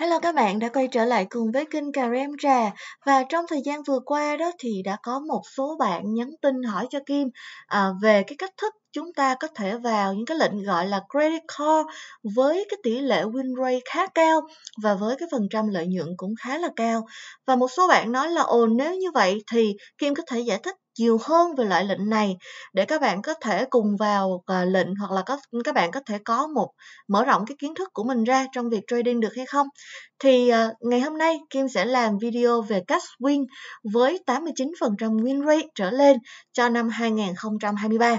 Hello các bạn đã quay trở lại cùng với kênh Cà Rem Trà và trong thời gian vừa qua đó thì đã có một số bạn nhắn tin hỏi cho Kim à, về cái cách thức chúng ta có thể vào những cái lệnh gọi là credit call với cái tỷ lệ win rate khá cao và với cái phần trăm lợi nhuận cũng khá là cao. Và một số bạn nói là ồ nếu như vậy thì Kim có thể giải thích nhiều hơn về loại lệnh này để các bạn có thể cùng vào à, lệnh hoặc là các các bạn có thể có một mở rộng cái kiến thức của mình ra trong việc trading được hay không thì à, ngày hôm nay Kim sẽ làm video về cash win với 89% win rate trở lên cho năm 2023.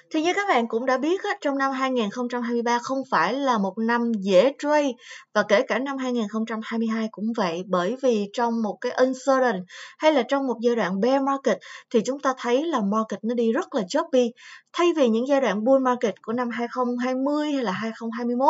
Thì như các bạn cũng đã biết, trong năm 2023 không phải là một năm dễ trade và kể cả năm 2022 cũng vậy bởi vì trong một cái uncertain hay là trong một giai đoạn bear market thì chúng ta thấy là market nó đi rất là choppy. Thay vì những giai đoạn bull market của năm 2020 hay là 2021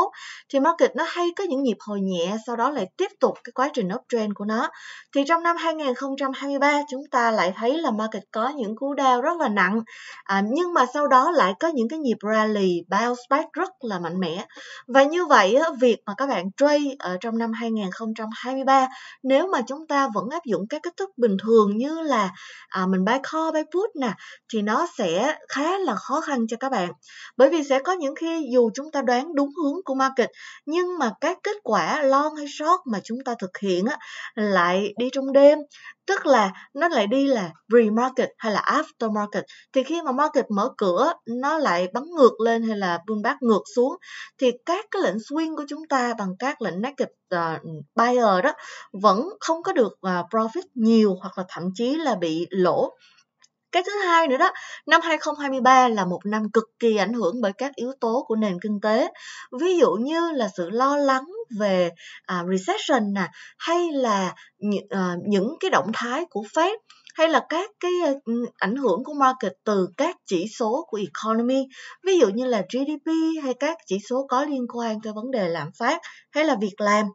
thì market nó hay có những nhịp hồi nhẹ sau đó lại tiếp tục cái quá trình uptrend của nó. Thì trong năm 2023 chúng ta lại thấy là market có những cú down rất là nặng à, nhưng mà sau đó lại lại có những cái nhịp rally bounce back rất là mạnh mẽ và như vậy việc mà các bạn trade ở trong năm 2023 nếu mà chúng ta vẫn áp dụng các cách thức bình thường như là à, mình buy call buy put nè thì nó sẽ khá là khó khăn cho các bạn bởi vì sẽ có những khi dù chúng ta đoán đúng hướng của market nhưng mà các kết quả long hay short mà chúng ta thực hiện á, lại đi trong đêm tức là nó lại đi là pre-market hay là after market thì khi mà market mở cửa nó lại bắn ngược lên hay là pullback ngược xuống thì các cái lệnh swing của chúng ta bằng các lệnh naked uh, ờ, buyer đó vẫn không có được uh, profit nhiều hoặc là thậm chí là bị lỗ cái thứ hai nữa đó, năm 2023 là một năm cực kỳ ảnh hưởng bởi các yếu tố của nền kinh tế. Ví dụ như là sự lo lắng về à, recession nè, hay là à, những cái động thái của Fed hay là các cái ờ, ảnh hưởng của market từ các chỉ số của economy ví dụ như là GDP hay các chỉ số có liên quan tới vấn đề lạm phát hay là việc làm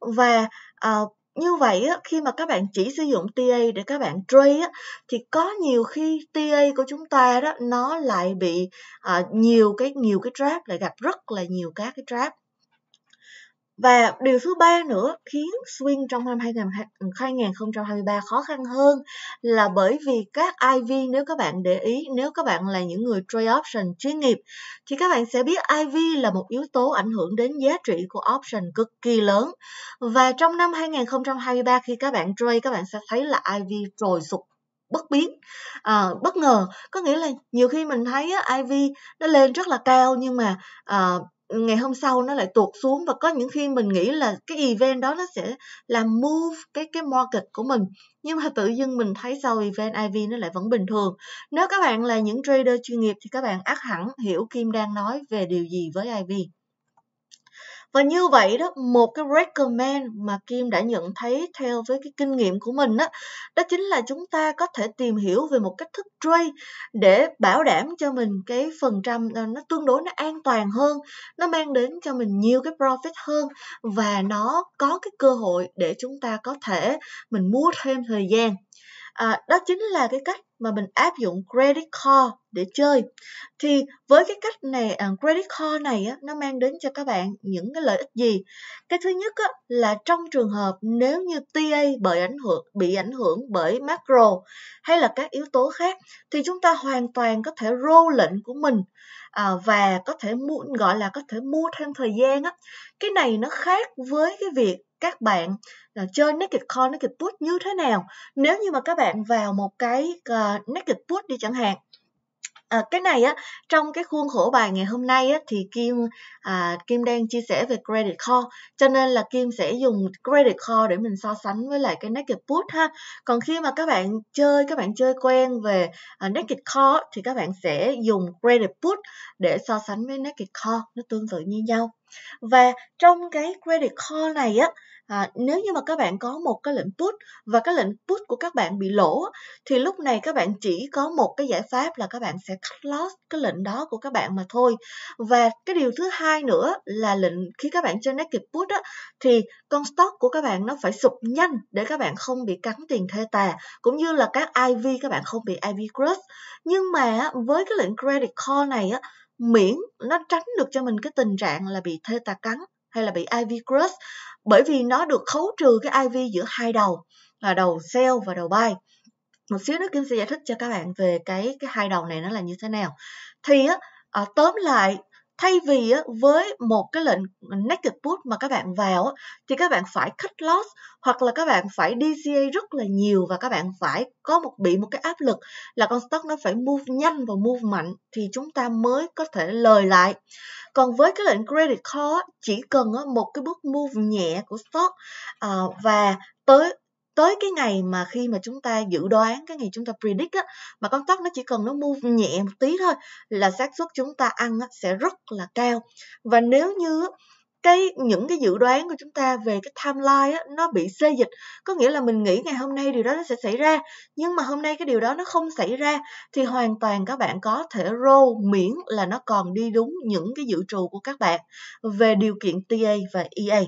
và uh, như vậy á, khi mà các bạn chỉ sử dụng TA để các bạn trade á, thì có nhiều khi TA của chúng ta đó nó lại bị ờ, nhiều cái nhiều cái trap lại gặp rất là nhiều các cái trap và điều thứ ba nữa khiến Swing trong năm 2023 khó khăn hơn là bởi vì các IV nếu các bạn để ý, nếu các bạn là những người trade option chuyên nghiệp thì các bạn sẽ biết IV là một yếu tố ảnh hưởng đến giá trị của option cực kỳ lớn. Và trong năm 2023 khi các bạn trade các bạn sẽ thấy là IV trồi sụp bất biến à, bất ngờ có nghĩa là nhiều khi mình thấy á, IV nó lên rất là cao nhưng mà à, ngày hôm sau nó lại tuột xuống và có những khi mình nghĩ là cái event đó nó sẽ làm move cái cái market của mình nhưng mà tự dưng mình thấy sau event IV nó lại vẫn bình thường nếu các bạn là những trader chuyên nghiệp thì các bạn ác hẳn hiểu Kim đang nói về điều gì với IV và như vậy đó, một cái recommend mà Kim đã nhận thấy theo với cái kinh nghiệm của mình đó, đó chính là chúng ta có thể tìm hiểu về một cách thức trade để bảo đảm cho mình cái phần trăm à, nó tương đối nó an toàn hơn, nó mang đến cho mình nhiều cái profit hơn và nó có cái cơ hội để chúng ta có thể mình mua thêm thời gian à, đó chính là cái cách mà mình áp dụng credit card để chơi thì với cái cách này à, credit card này á, nó mang đến cho các bạn những cái lợi ích gì cái thứ nhất á, là trong trường hợp nếu như TA bởi ảnh hưởng bị ảnh hưởng bởi macro hay là các yếu tố khác thì chúng ta hoàn toàn có thể roll lệnh của mình à, và có thể mua gọi là có thể mua thêm thời gian á cái này nó khác với cái việc các bạn là chơi naked call naked put như thế nào nếu như mà các bạn vào một cái uh, naked Put đi chẳng hạn à, cái này á trong cái khuôn khổ bài ngày hôm nay á, thì kim à, kim đang chia sẻ về credit Call, cho nên là kim sẽ dùng credit Call để mình so sánh với lại cái naked put ha còn khi mà các bạn chơi các bạn chơi quen về à, naked Call thì các bạn sẽ dùng credit put để so sánh với naked Call nó tương tự như nhau và trong cái credit Call này á à, nếu như mà các bạn có một cái lệnh put và cái lệnh put của các bạn bị lỗ thì lúc này các bạn chỉ có một cái giải pháp là các bạn sẽ cut loss cái lệnh đó của các bạn mà thôi và cái điều thứ hai nữa là lệnh khi các bạn chơi naked put á, thì con stock của các bạn nó phải sụp nhanh để các bạn không bị cắn tiền thê tà cũng như là các IV các bạn không bị IV crush nhưng mà với cái lệnh credit call này á miễn nó tránh được cho mình cái tình trạng là bị thê tà cắn hay là bị IV crush bởi vì nó được khấu trừ cái IV giữa hai đầu là đầu sell và đầu buy một xíu nữa Kim sẽ giải thích cho các bạn về cái cái hai đầu này nó là như thế nào thì á, à, tóm lại thay vì với một cái lệnh naked put mà các bạn vào thì các bạn phải cut loss hoặc là các bạn phải DCA rất là nhiều và các bạn phải có một bị một cái áp lực là con stock nó phải move nhanh và move mạnh thì chúng ta mới có thể lời lại còn với cái lệnh credit call chỉ cần một cái bước move nhẹ của stock à, và tới tới cái ngày mà khi mà chúng ta dự đoán cái ngày chúng ta predict á mà con tóc nó chỉ cần nó move nhẹ một tí thôi là xác suất chúng ta ăn á, sẽ rất là cao và nếu như cái những cái dự đoán của chúng ta về cái timeline á, nó bị xê dịch có nghĩa là mình nghĩ ngày hôm nay điều đó nó sẽ xảy ra nhưng mà hôm nay cái điều đó nó không xảy ra thì hoàn toàn các bạn có thể roll miễn là nó còn đi đúng những cái dự trù của các bạn về điều kiện TA và EA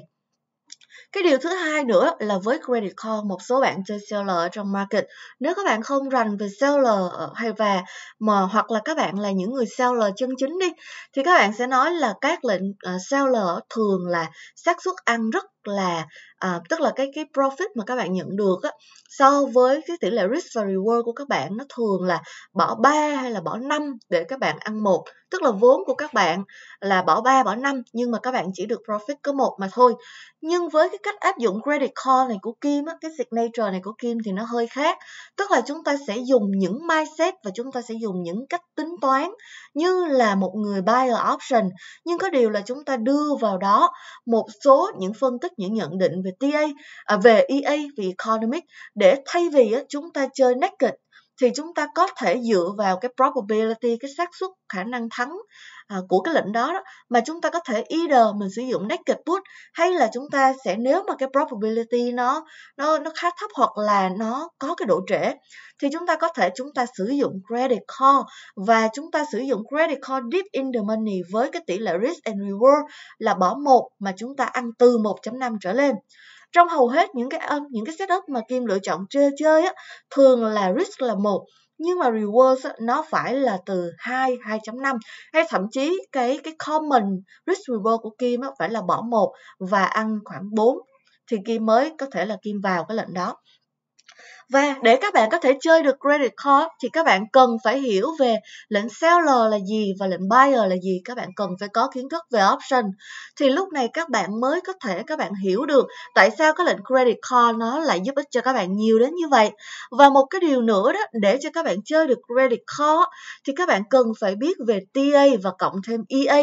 cái điều thứ hai nữa là với credit call một số bạn chơi seller ở trong market nếu các bạn không rành về seller ờ, hay và mà hoặc là các bạn là những người seller chân chính đi thì các bạn sẽ nói là các lệnh ờ, seller thường là xác suất ăn rất là à, tức là cái cái profit mà các bạn nhận được á, so với cái tỷ lệ risk và reward của các bạn nó thường là bỏ 3 hay là bỏ 5 để các bạn ăn một tức là vốn của các bạn là bỏ 3 bỏ 5 nhưng mà các bạn chỉ được profit có một mà thôi nhưng với cái cách áp dụng credit call này của Kim á, cái signature này của Kim thì nó hơi khác tức là chúng ta sẽ dùng những mindset và chúng ta sẽ dùng những cách tính toán như là một người buyer option nhưng có điều là chúng ta đưa vào đó một số những phân tích những nhận định về về TA, à, về EA, về Economic để thay vì chúng ta chơi naked thì chúng ta có thể dựa vào cái probability cái xác suất khả năng thắng à, của cái lệnh đó, đó mà chúng ta có thể either mình sử dụng naked put hay là chúng ta sẽ nếu mà cái probability nó nó nó khá thấp hoặc là nó có cái độ trễ thì chúng ta có thể chúng ta sử dụng credit call và chúng ta sử dụng credit call deep in the money với cái tỷ lệ risk and reward là bỏ một mà chúng ta ăn từ 1.5 trở lên trong hầu hết những cái âm những cái setup mà kim lựa chọn chơi chơi á thường là risk là một nhưng mà reward nó phải là từ 2, 2.5 hay thậm chí cái cái common risk reward của Kim á, phải là bỏ một và ăn khoảng 4 thì Kim mới có thể là Kim vào cái lệnh đó và để các bạn có thể chơi được credit card thì các bạn cần phải hiểu về lệnh seller là gì và lệnh buyer là gì. Các bạn cần phải có kiến thức về option. Thì lúc này các bạn mới có thể các bạn hiểu được tại sao cái lệnh credit card nó lại giúp ích cho các bạn nhiều đến như vậy. Và một cái điều nữa đó, để cho các bạn chơi được credit card thì các bạn cần phải biết về TA và cộng thêm EA.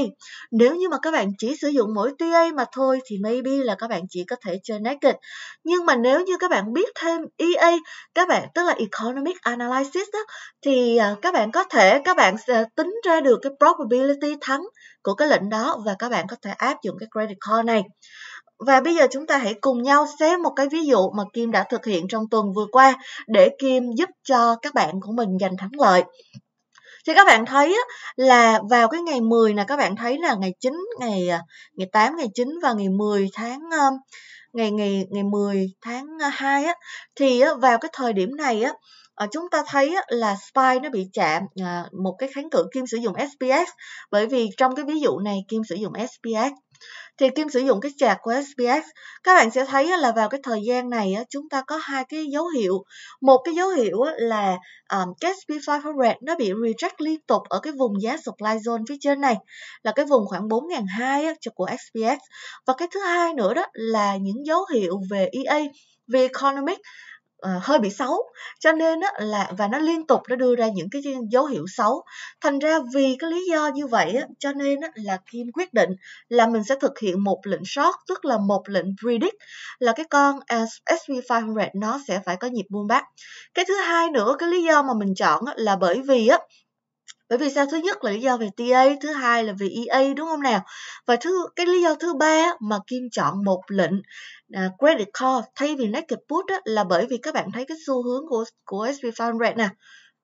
Nếu như mà các bạn chỉ sử dụng mỗi TA mà thôi thì maybe là các bạn chỉ có thể chơi naked. Nhưng mà nếu như các bạn biết thêm EA các bạn tức là economic analysis đó, thì ờ, các bạn có thể các bạn tính ra được cái probability thắng của cái lệnh đó và các bạn có thể áp dụng cái credit call này và bây giờ chúng ta hãy cùng nhau xem một cái ví dụ mà Kim đã thực hiện trong tuần vừa qua để Kim giúp cho các bạn của mình giành thắng lợi thì các bạn thấy là vào cái ngày 10 là các bạn thấy là ngày 9, ngày ờ, ngày 8, ngày 9 và ngày 10 tháng ngày ngày ngày 10 tháng 2 à, á thì vào cái thời điểm này á ờ, chúng ta thấy là SPY nó bị chạm à, một cái kháng cự Kim sử dụng SPX bởi vì trong cái ví dụ này Kim sử dụng SPX thì Kim sử dụng cái chart của SPS. Các bạn sẽ thấy là vào cái thời gian này chúng ta có hai cái dấu hiệu. Một cái dấu hiệu là um, cái SP 500 nó bị reject liên tục ở cái vùng giá supply zone phía trên này là cái vùng khoảng 4.200 của SPS. Và cái thứ hai nữa đó là những dấu hiệu về EA, về economic Ờ, hơi bị xấu cho nên là và nó liên tục nó đưa ra những cái dấu hiệu xấu thành ra vì cái lý do như vậy cho nên là Kim quyết định là mình sẽ thực hiện một lệnh short tức là một lệnh predict là cái con SV500 nó sẽ phải có nhịp bull back cái thứ hai nữa cái lý do mà mình chọn là bởi vì á, bởi vì sao thứ nhất là lý do về TA thứ hai là về EA đúng không nào và thứ cái lý do thứ ba mà Kim chọn một lệnh à, credit call thay vì naked put là bởi vì các bạn thấy cái xu hướng của của SP 500 nè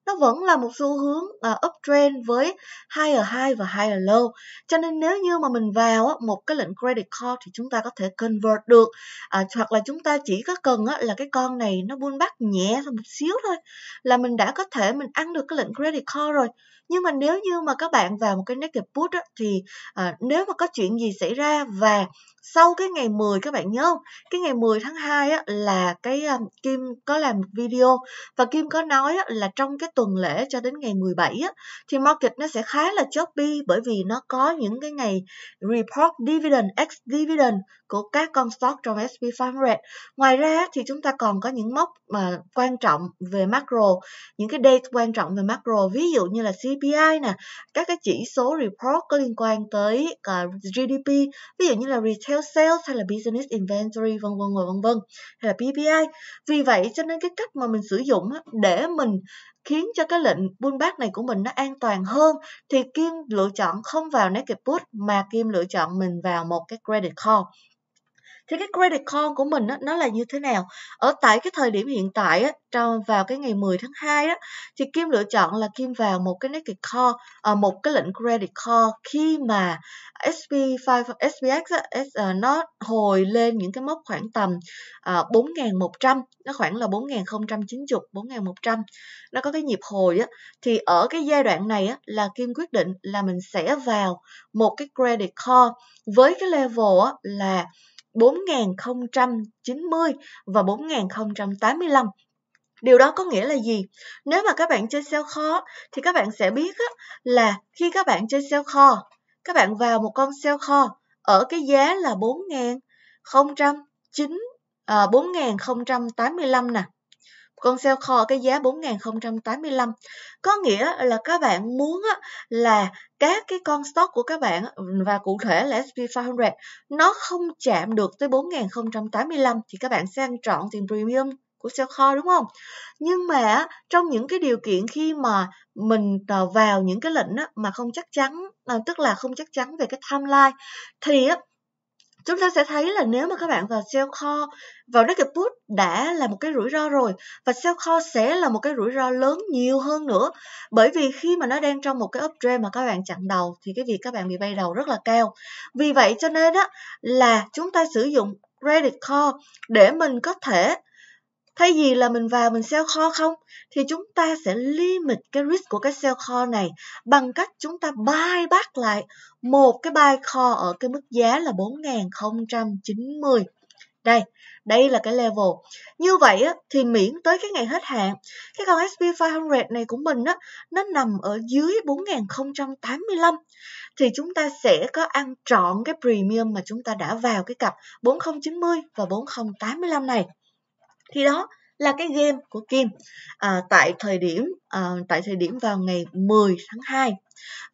nó vẫn là một xu hướng uh, uptrend với higher high và higher low. Cho nên nếu như mà mình vào á, một cái lệnh credit call thì chúng ta có thể convert được uh, hoặc là chúng ta chỉ có cần á, là cái con này nó buôn back nhẹ thôi một xíu thôi là mình đã có thể mình ăn được cái lệnh credit call rồi nhưng mà nếu như mà các bạn vào một cái naked put á, thì à, nếu mà có chuyện gì xảy ra và sau cái ngày 10 các bạn nhớ không cái ngày 10 tháng 2 á, là cái um, Kim có làm video và Kim có nói á, là trong cái tuần lễ cho đến ngày 17 á, thì market nó sẽ khá là choppy bởi vì nó có những cái ngày report dividend ex dividend của các con stock trong S&P 500 ngoài ra thì chúng ta còn có những mốc mà quan trọng về macro những cái date quan trọng về macro ví dụ như là KPI nè các cái chỉ số report có liên quan tới uh, ờ, GDP ví dụ như là retail sales hay là business inventory vân vân và vân vân hay là PPI vì vậy cho nên cái cách mà mình sử dụng để mình khiến cho cái lệnh buôn back này của mình nó an toàn hơn thì Kim lựa chọn không vào naked put mà Kim lựa chọn mình vào một cái credit call thì cái credit call của mình nó là như thế nào ở tại cái thời điểm hiện tại vào cái ngày 10 tháng 2 thì Kim lựa chọn là Kim vào một cái naked call à, một cái lệnh credit call khi mà SP5 SPX à, nó hồi lên những cái mốc khoảng tầm à, 4.100 nó khoảng là 4.090 4.100 nó có cái nhịp hồi thì ở cái giai đoạn này là Kim quyết định là mình sẽ vào một cái credit call với cái level là 4090 và 4085. Điều đó có nghĩa là gì? Nếu mà các bạn chơi sale kho thì các bạn sẽ biết á, là khi các bạn chơi sale kho, các bạn vào một con sale kho ở cái giá là 4 4090 à, 085 nè con sale kho cái giá 4085 có nghĩa là các bạn muốn là các cái con stock của các bạn và cụ thể là SP500 nó không chạm được tới 4085 thì các bạn sang ăn trọn tiền premium của sale kho đúng không? Nhưng mà trong những cái điều kiện khi mà mình à, vào những cái lệnh mà không chắc chắn, à, tức là không chắc chắn về cái timeline thì chúng ta sẽ thấy là nếu mà các bạn vào sell call vào naked put đã là một cái rủi ro rồi và sell call sẽ là một cái rủi ro lớn nhiều hơn nữa bởi vì khi mà nó đang trong một cái uptrend mà các bạn chặn đầu thì cái việc các bạn bị bay đầu rất là cao vì vậy cho nên đó là chúng ta sử dụng credit call để mình có thể Thay vì là mình vào mình sell kho không thì chúng ta sẽ limit cái risk của cái sell kho này bằng cách chúng ta buy back lại một cái buy kho ở cái mức giá là 4090. Đây, đây là cái level. Như vậy á, thì miễn tới cái ngày hết hạn, cái con SP500 này của mình á, nó nằm ở dưới 4085 thì chúng ta sẽ có ăn trọn cái premium mà chúng ta đã vào cái cặp 4090 và 4085 này thì đó là cái game của Kim à, tại thời điểm à, tại thời điểm vào ngày 10 tháng 2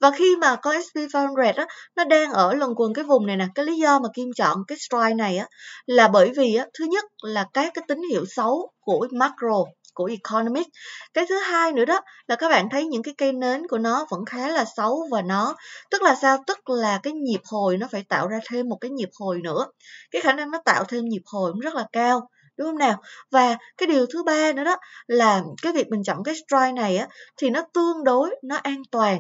và khi mà con sp red á, nó đang ở lần quần cái vùng này nè cái lý do mà Kim chọn cái strike này á, là bởi vì á, thứ nhất là các cái tín hiệu xấu của macro của economic cái thứ hai nữa đó là các bạn thấy những cái cây nến của nó vẫn khá là xấu và nó tức là sao tức là cái nhịp hồi nó phải tạo ra thêm một cái nhịp hồi nữa cái khả năng nó tạo thêm nhịp hồi cũng rất là cao đúng không nào và cái điều thứ ba nữa đó là cái việc mình chọn cái strike này á thì nó tương đối nó an toàn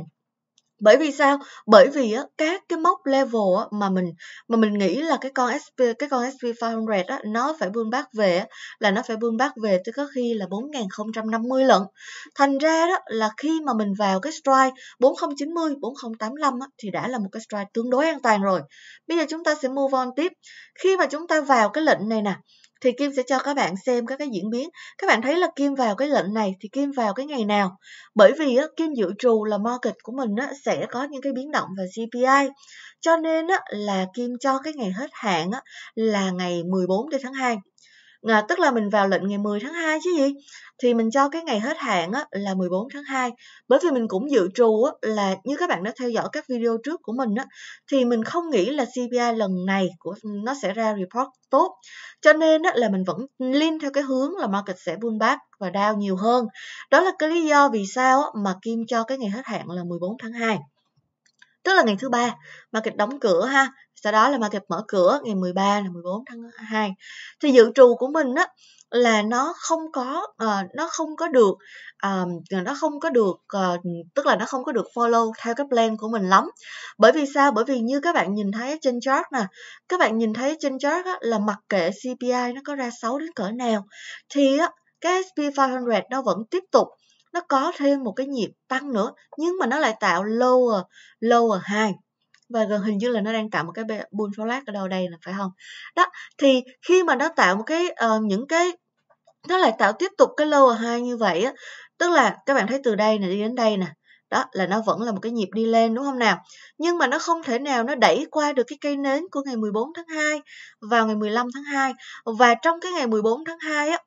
bởi vì sao bởi vì á, các cái mốc level á, mà mình mà mình nghĩ là cái con SP cái con SP 500 á, nó phải buôn bác về á, là nó phải buôn bác về tới có khi là 4050 lần thành ra đó là khi mà mình vào cái strike 4090 4085 á, thì đã là một cái strike tương đối an toàn rồi bây giờ chúng ta sẽ move on tiếp khi mà chúng ta vào cái lệnh này nè thì Kim sẽ cho các bạn xem các cái diễn biến. Các bạn thấy là Kim vào cái lệnh này thì Kim vào cái ngày nào? Bởi vì á, Kim dự trù là market của mình á, sẽ có những cái biến động về CPI. Cho nên á, là Kim cho cái ngày hết hạn á, là ngày 14 tháng 2 à, tức là mình vào lệnh ngày 10 tháng 2 chứ gì thì mình cho cái ngày hết hạn á, là 14 tháng 2 bởi vì mình cũng dự trù á, là như các bạn đã theo dõi các video trước của mình á, thì mình không nghĩ là CPI lần này của nó sẽ ra report tốt cho nên á, là mình vẫn lean theo cái hướng là market sẽ pullback và down nhiều hơn đó là cái lý do vì sao á, mà Kim cho cái ngày hết hạn là 14 tháng 2 tức là ngày thứ ba market đóng cửa ha sau đó là market mở cửa ngày 13 là 14 tháng 2 thì dự trù của mình á là nó không có uh, nó không có được uh, nó không có được uh, tức là nó không có được follow theo cái plan của mình lắm bởi vì sao bởi vì như các bạn nhìn thấy trên chart nè các bạn nhìn thấy trên chart á, là mặc kệ CPI nó có ra xấu đến cỡ nào thì á, cái SP 500 nó vẫn tiếp tục nó có thêm một cái nhịp tăng nữa nhưng mà nó lại tạo lower lower high và gần hình như là nó đang tạo một cái bull flag ở đâu đây là phải không đó thì khi mà nó tạo một cái uh, những cái nó lại tạo tiếp tục cái lower high như vậy á tức là các bạn thấy từ đây này đi đến đây nè đó là nó vẫn là một cái nhịp đi lên đúng không nào nhưng mà nó không thể nào nó đẩy qua được cái cây nến của ngày 14 tháng 2 vào ngày 15 tháng 2 và trong cái ngày 14 tháng 2 á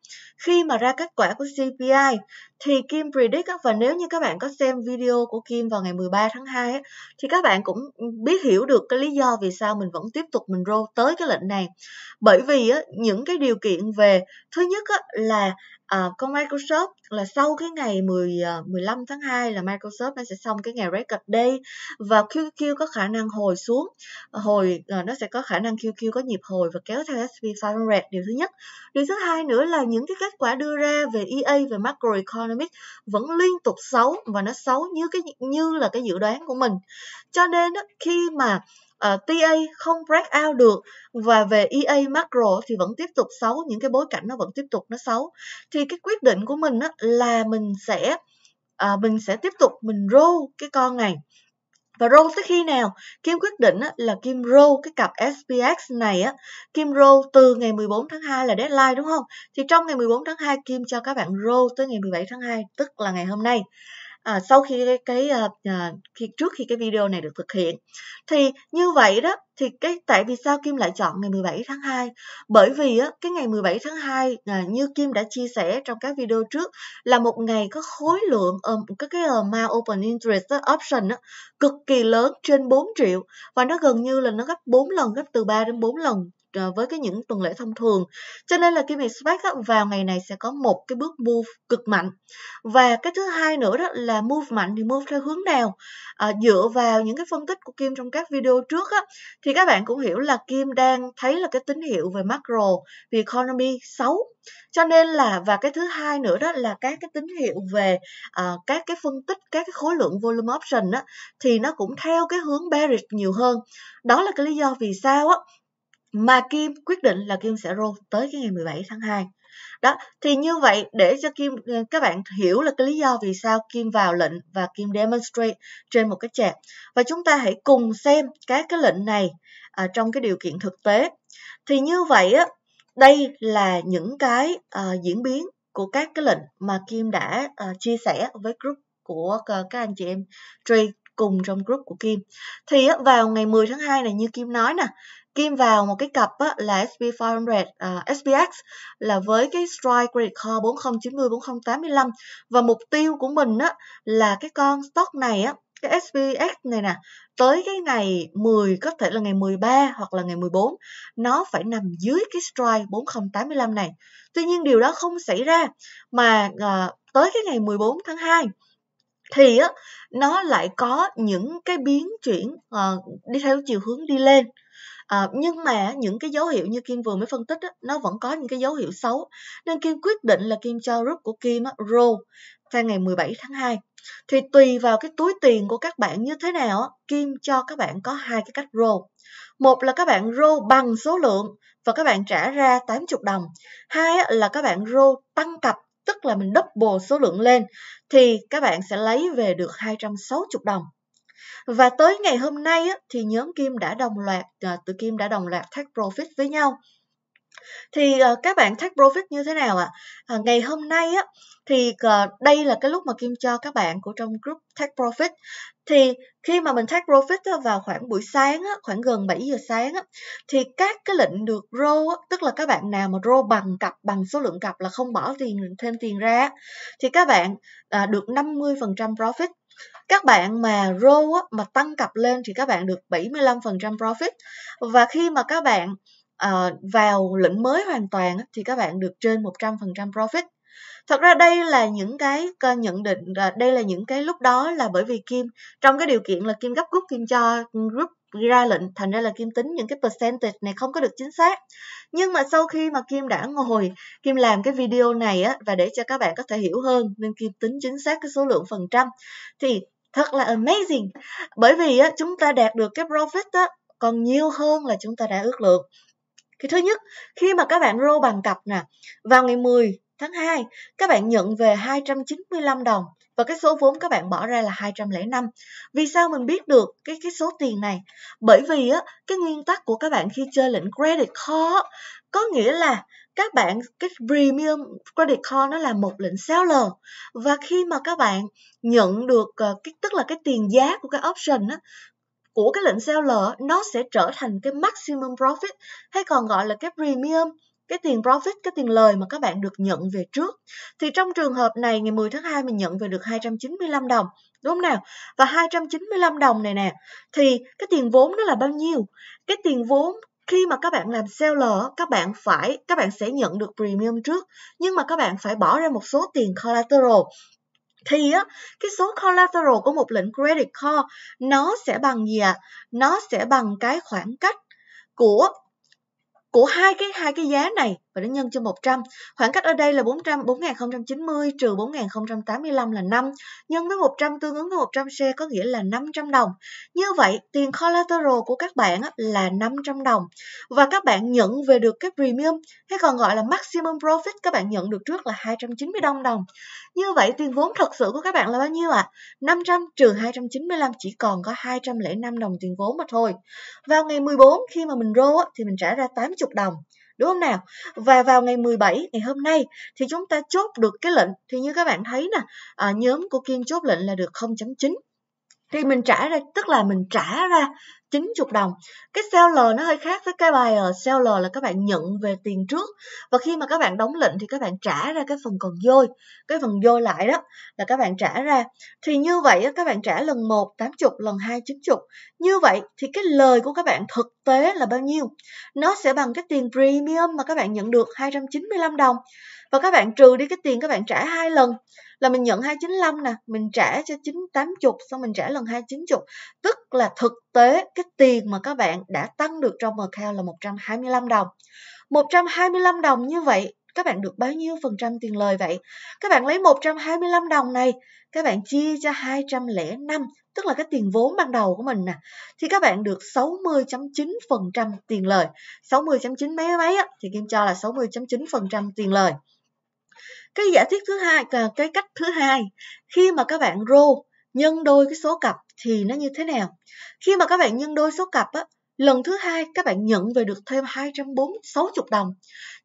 khi mà ra kết quả của CPI thì Kim predict và nếu như các bạn có xem video của Kim vào ngày 13 tháng 2 thì các bạn cũng biết hiểu được cái lý do vì sao mình vẫn tiếp tục mình roll tới cái lệnh này. Bởi vì á, những cái điều kiện về thứ nhất á, là à, con Microsoft là sau cái ngày 10 15 à, tháng 2 là Microsoft nó sẽ xong cái ngày record day và QQ có khả năng hồi xuống hồi là nó sẽ có khả năng QQ có nhịp hồi và kéo theo SP 500 điều thứ nhất điều thứ hai nữa là những cái kết kết quả đưa ra về EA về macroeconomics vẫn liên tục xấu và nó xấu như cái như là cái dự đoán của mình cho nên khi mà uh, ờ, TA không break out được và về EA macro thì vẫn tiếp tục xấu những cái bối cảnh nó vẫn tiếp tục nó xấu thì cái quyết định của mình á, là mình sẽ uh, mình sẽ tiếp tục mình roll cái con này và roll tới khi nào? Kim quyết định là Kim roll cái cặp SPX này á, Kim roll từ ngày 14 tháng 2 là deadline đúng không? Thì trong ngày 14 tháng 2 Kim cho các bạn roll tới ngày 17 tháng 2, tức là ngày hôm nay à, sau khi cái, cái à, khi trước khi cái video này được thực hiện thì như vậy đó thì cái tại vì sao Kim lại chọn ngày 17 tháng 2 bởi vì á, cái ngày 17 tháng 2 à, ờ, như Kim đã chia sẻ trong các video trước là một ngày có khối lượng um, cái cái amount open interest uh, option á, cực kỳ lớn trên 4 triệu và nó gần như là nó gấp 4 lần gấp từ 3 đến 4 lần Ờ, với cái những tuần lễ thông thường cho nên là kim ngạch SPAC á, vào ngày này sẽ có một cái bước move cực mạnh và cái thứ hai nữa đó là move mạnh thì move theo hướng nào à, dựa vào những cái phân tích của kim trong các video trước á, thì các bạn cũng hiểu là kim đang thấy là cái tín hiệu về macro vì economy xấu cho nên là và cái thứ hai nữa đó là các cái tín hiệu về uh, các cái phân tích các cái khối lượng volume option á thì nó cũng theo cái hướng bearish nhiều hơn đó là cái lý do vì sao á mà Kim quyết định là Kim sẽ roll tới cái ngày 17 tháng 2. Đó, thì như vậy để cho Kim ờ, các bạn hiểu là cái lý do vì sao Kim vào lệnh và Kim demonstrate trên một cái chart. Và chúng ta hãy cùng xem các cái lệnh này à, trong cái điều kiện thực tế. Thì như vậy á, đây là những cái à, diễn biến của các cái lệnh mà Kim đã à, chia sẻ với group của các anh chị em trade cùng trong group của Kim. Thì vào ngày 10 tháng 2 này như Kim nói nè, kim vào một cái cặp á, là SP500, uh, à, SPX là với cái strike credit call 4090, 4085 và mục tiêu của mình á, là cái con stock này á, cái SPX này nè tới cái ngày 10 có thể là ngày 13 hoặc là ngày 14 nó phải nằm dưới cái strike 4085 này. Tuy nhiên điều đó không xảy ra mà à, tới cái ngày 14 tháng 2 thì á, nó lại có những cái biến chuyển à, đi theo chiều hướng đi lên à, nhưng mà những cái dấu hiệu như kim vừa mới phân tích á, nó vẫn có những cái dấu hiệu xấu nên kim quyết định là kim cho group của kim á, roll sang ngày 17 tháng 2 thì tùy vào cái túi tiền của các bạn như thế nào kim cho các bạn có hai cái cách roll một là các bạn roll bằng số lượng và các bạn trả ra 80 đồng hai là các bạn roll tăng cặp tức là mình double số lượng lên thì các bạn sẽ lấy về được 260 đồng và tới ngày hôm nay thì nhóm Kim đã đồng loạt, à, Kim đã đồng loạt take profit với nhau. Thì à, các bạn take profit như thế nào ạ? À? ngày hôm nay á, thì à, đây là cái lúc mà Kim cho các bạn của trong group take profit. Thì khi mà mình take profit vào khoảng buổi sáng, á, khoảng gần 7 giờ sáng, á, thì các cái lệnh được roll, tức là các bạn nào mà roll bằng cặp, bằng số lượng cặp là không bỏ tiền thêm tiền ra, thì các bạn à, được 50% profit các bạn mà row mà tăng cặp lên thì các bạn được 75% profit và khi mà các bạn uh, vào lĩnh mới hoàn toàn thì các bạn được trên 100% profit thật ra đây là những cái nhận định đây là những cái lúc đó là bởi vì kim trong cái điều kiện là kim gấp rút kim cho group ra lệnh thành ra là kim tính những cái percentage này không có được chính xác nhưng mà sau khi mà kim đã ngồi kim làm cái video này á và để cho các bạn có thể hiểu hơn nên kim tính chính xác cái số lượng phần trăm thì thật là amazing bởi vì á chúng ta đạt được cái profit á còn nhiều hơn là chúng ta đã ước lượng thì thứ nhất khi mà các bạn rô bằng cặp nè vào ngày 10 tháng 2 các bạn nhận về 295 đồng và cái số vốn các bạn bỏ ra là 205. Vì sao mình biết được cái cái số tiền này? Bởi vì á cái nguyên tắc của các bạn khi chơi lệnh credit call có nghĩa là các bạn cái premium credit call nó là một lệnh seller và khi mà các bạn nhận được ờ, cái tức là cái tiền giá của cái option á của cái lệnh seller nó sẽ trở thành cái maximum profit hay còn gọi là cái premium cái tiền profit, cái tiền lời mà các bạn được nhận về trước. Thì trong trường hợp này ngày 10 tháng 2 mình nhận về được 295 đồng, đúng không nào? Và 295 đồng này nè, thì cái tiền vốn đó là bao nhiêu? Cái tiền vốn khi mà các bạn làm seller, các bạn phải các bạn sẽ nhận được premium trước, nhưng mà các bạn phải bỏ ra một số tiền collateral thì á cái số collateral của một lệnh credit call nó sẽ bằng gì ạ? À? Nó sẽ bằng cái khoảng cách của của hai cái hai cái giá này và nó nhân cho 100. Khoảng cách ở đây là 400, 4.090 trừ 4.085 là 5. Nhân với 100 tương ứng với 100 xe có nghĩa là 500 đồng. Như vậy, tiền collateral của các bạn là 500 đồng. Và các bạn nhận về được cái premium hay còn gọi là maximum profit các bạn nhận được trước là 290 đồng đồng. Như vậy, tiền vốn thật sự của các bạn là bao nhiêu ạ? À? 500 trừ 295 chỉ còn có 205 đồng tiền vốn mà thôi. Vào ngày 14 khi mà mình roll thì mình trả ra 80 đồng đúng không nào? Và vào ngày 17 ngày hôm nay thì chúng ta chốt được cái lệnh thì như các bạn thấy nè, à, nhóm của Kim chốt lệnh là được 0.9 thì mình trả ra tức là mình trả ra 90 đồng cái seller nó hơi khác với cái buyer seller là các bạn nhận về tiền trước và khi mà các bạn đóng lệnh thì các bạn trả ra cái phần còn dôi cái phần dôi lại đó là các bạn trả ra thì như vậy các bạn trả lần 1 80 lần 2 90 như vậy thì cái lời của các bạn thực tế là bao nhiêu nó sẽ bằng cái tiền premium mà các bạn nhận được 295 đồng và các bạn trừ đi cái tiền các bạn trả hai lần là mình nhận 295 nè mình trả cho 980 xong mình trả lần 290 tức là thực tế cái tiền mà các bạn đã tăng được trong account là 125 đồng 125 đồng như vậy các bạn được bao nhiêu phần trăm tiền lời vậy? Các bạn lấy 125 đồng này, các bạn chia cho 205, tức là cái tiền vốn ban đầu của mình nè, thì các bạn được 60.9% tiền lời. 60.9 mấy mấy á, thì Kim cho là 60.9% tiền lời cái giả thuyết thứ hai cái cách thứ hai khi mà các bạn rô nhân đôi cái số cặp thì nó như thế nào khi mà các bạn nhân đôi số cặp á lần thứ hai các bạn nhận về được thêm 246 chục đồng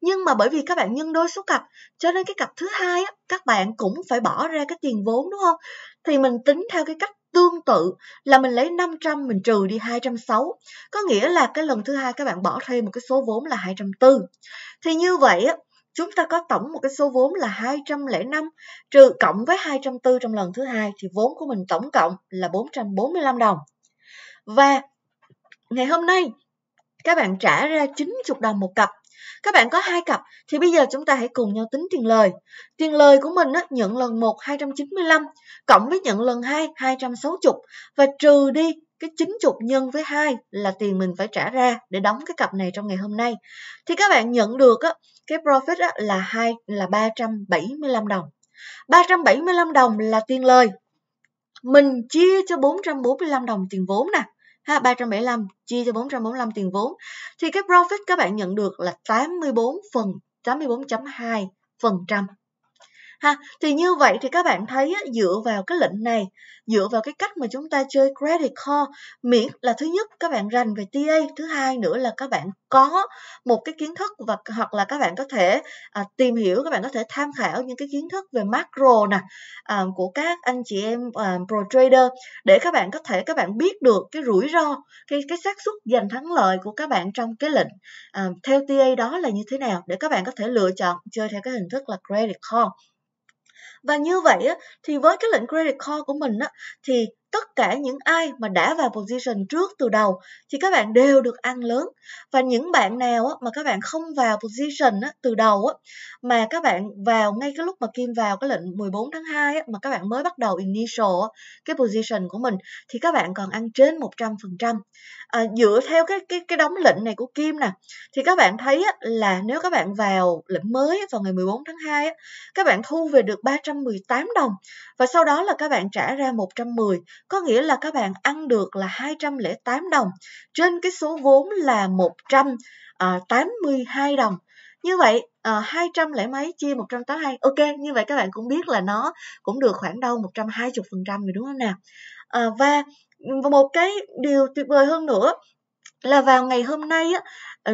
nhưng mà bởi vì các bạn nhân đôi số cặp cho nên cái cặp thứ hai á các bạn cũng phải bỏ ra cái tiền vốn đúng không thì mình tính theo cái cách tương tự là mình lấy 500 mình trừ đi 206, có nghĩa là cái lần thứ hai các bạn bỏ thêm một cái số vốn là 204. thì như vậy á chúng ta có tổng một cái số vốn là 205 trừ cộng với 204 trong lần thứ hai thì vốn của mình tổng cộng là 445 đồng. Và ngày hôm nay các bạn trả ra 90 đồng một cặp. Các bạn có hai cặp thì bây giờ chúng ta hãy cùng nhau tính tiền lời. Tiền lời của mình á, nhận lần 1 295 cộng với nhận lần 2 260 và trừ đi cái 90 nhân với 2 là tiền mình phải trả ra để đóng cái cặp này trong ngày hôm nay. Thì các bạn nhận được á, cái profit á, là 2 là 375 đồng. 375 đồng là tiền lời. Mình chia cho 445 đồng tiền vốn nè. Ha, 375 chia cho 445 tiền vốn. Thì cái profit các bạn nhận được là 84 phần 84.2 phần trăm ha thì như vậy thì các bạn thấy á, dựa vào cái lệnh này dựa vào cái cách mà chúng ta chơi credit call miễn là thứ nhất các bạn rành về TA thứ hai nữa là các bạn có một cái kiến thức và hoặc là các bạn có thể à, tìm hiểu các bạn có thể tham khảo những cái kiến thức về macro nè à, của các anh chị em à, pro trader để các bạn có thể các bạn biết được cái rủi ro cái cái xác suất giành thắng lợi của các bạn trong cái lệnh à, theo TA đó là như thế nào để các bạn có thể lựa chọn chơi theo cái hình thức là credit call và như vậy á, thì với cái lệnh credit call của mình á, thì tất cả những ai mà đã vào position trước từ đầu thì các bạn đều được ăn lớn và những bạn nào mà các bạn không vào position từ đầu mà các bạn vào ngay cái lúc mà Kim vào cái lệnh 14 tháng 2 mà các bạn mới bắt đầu initial cái position của mình thì các bạn còn ăn trên 100% à, dựa theo cái cái cái đóng lệnh này của Kim nè thì các bạn thấy là nếu các bạn vào lệnh mới vào ngày 14 tháng 2 các bạn thu về được 318 đồng và sau đó là các bạn trả ra 110 có nghĩa là các bạn ăn được là 208 đồng trên cái số vốn là 182 à, đồng. Như vậy uh, à, 200 lẻ mấy chia 182 ok như vậy các bạn cũng biết là nó cũng được khoảng đâu 120% rồi đúng không nào? Uh, và một cái điều tuyệt vời hơn nữa là vào ngày hôm nay á,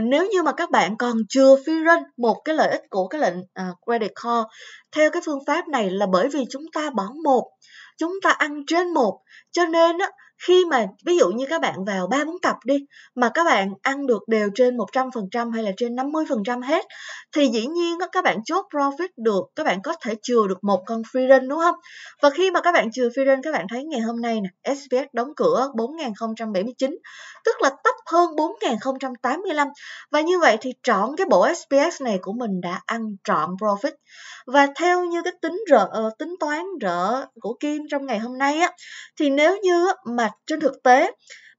nếu như mà các bạn còn chưa phi run một cái lợi ích của cái lệnh uh, credit call theo cái phương pháp này là bởi vì chúng ta bỏ một chúng ta ăn trên một cho nên á khi mà ví dụ như các bạn vào ba bốn tập đi mà các bạn ăn được đều trên 100% hay là trên 50% hết thì dĩ nhiên đó, các bạn chốt profit được các bạn có thể chừa được một con free run đúng không và khi mà các bạn chừa free run các bạn thấy ngày hôm nay nè SPS đóng cửa 4079 tức là thấp hơn 4085 và như vậy thì trọn cái bộ SPS này của mình đã ăn trọn profit và theo như cái tính rỡ ờ, tính toán rỡ của Kim trong ngày hôm nay á thì nếu như mà trên thực tế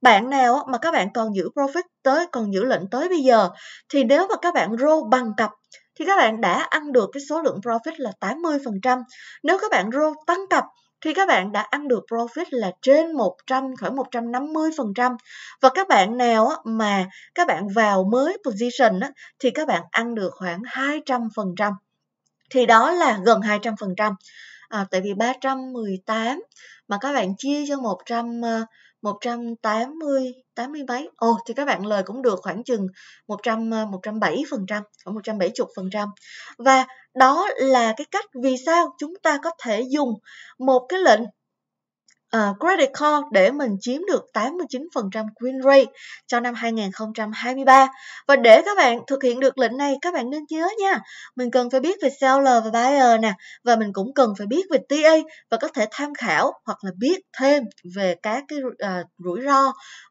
bạn nào mà các bạn còn giữ profit tới còn giữ lệnh tới bây giờ thì nếu mà các bạn roll bằng cặp thì các bạn đã ăn được cái số lượng profit là 80%. Nếu các bạn roll tăng cặp thì các bạn đã ăn được profit là trên 100 khỏi 150%. Và các bạn nào mà các bạn vào mới position thì các bạn ăn được khoảng 200%. Thì đó là gần 200% à, tại vì 318 mà các bạn chia cho 100 180 80 mấy ồ oh, thì các bạn lời cũng được khoảng chừng 100 170 ờ, phần trăm khoảng 170 phần trăm và đó là cái cách vì sao chúng ta có thể dùng một cái lệnh uh, credit card để mình chiếm được 89% win rate cho năm 2023. Và để các bạn thực hiện được lệnh này, các bạn nên nhớ nha, mình cần phải biết về seller và buyer nè, và mình cũng cần phải biết về TA và có thể tham khảo hoặc là biết thêm về các cái uh, rủi ro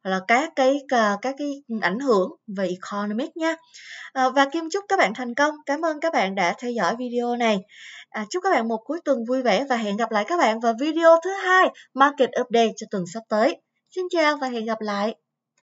hoặc là các cái uh, các cái ảnh hưởng về economic nha. Uh, và Kim chúc các bạn thành công. Cảm ơn các bạn đã theo dõi video này. À, chúc các bạn một cuối tuần vui vẻ và hẹn gặp lại các bạn vào video thứ hai Market Update cho tuần sắp tới. Xin chào và hẹn gặp lại.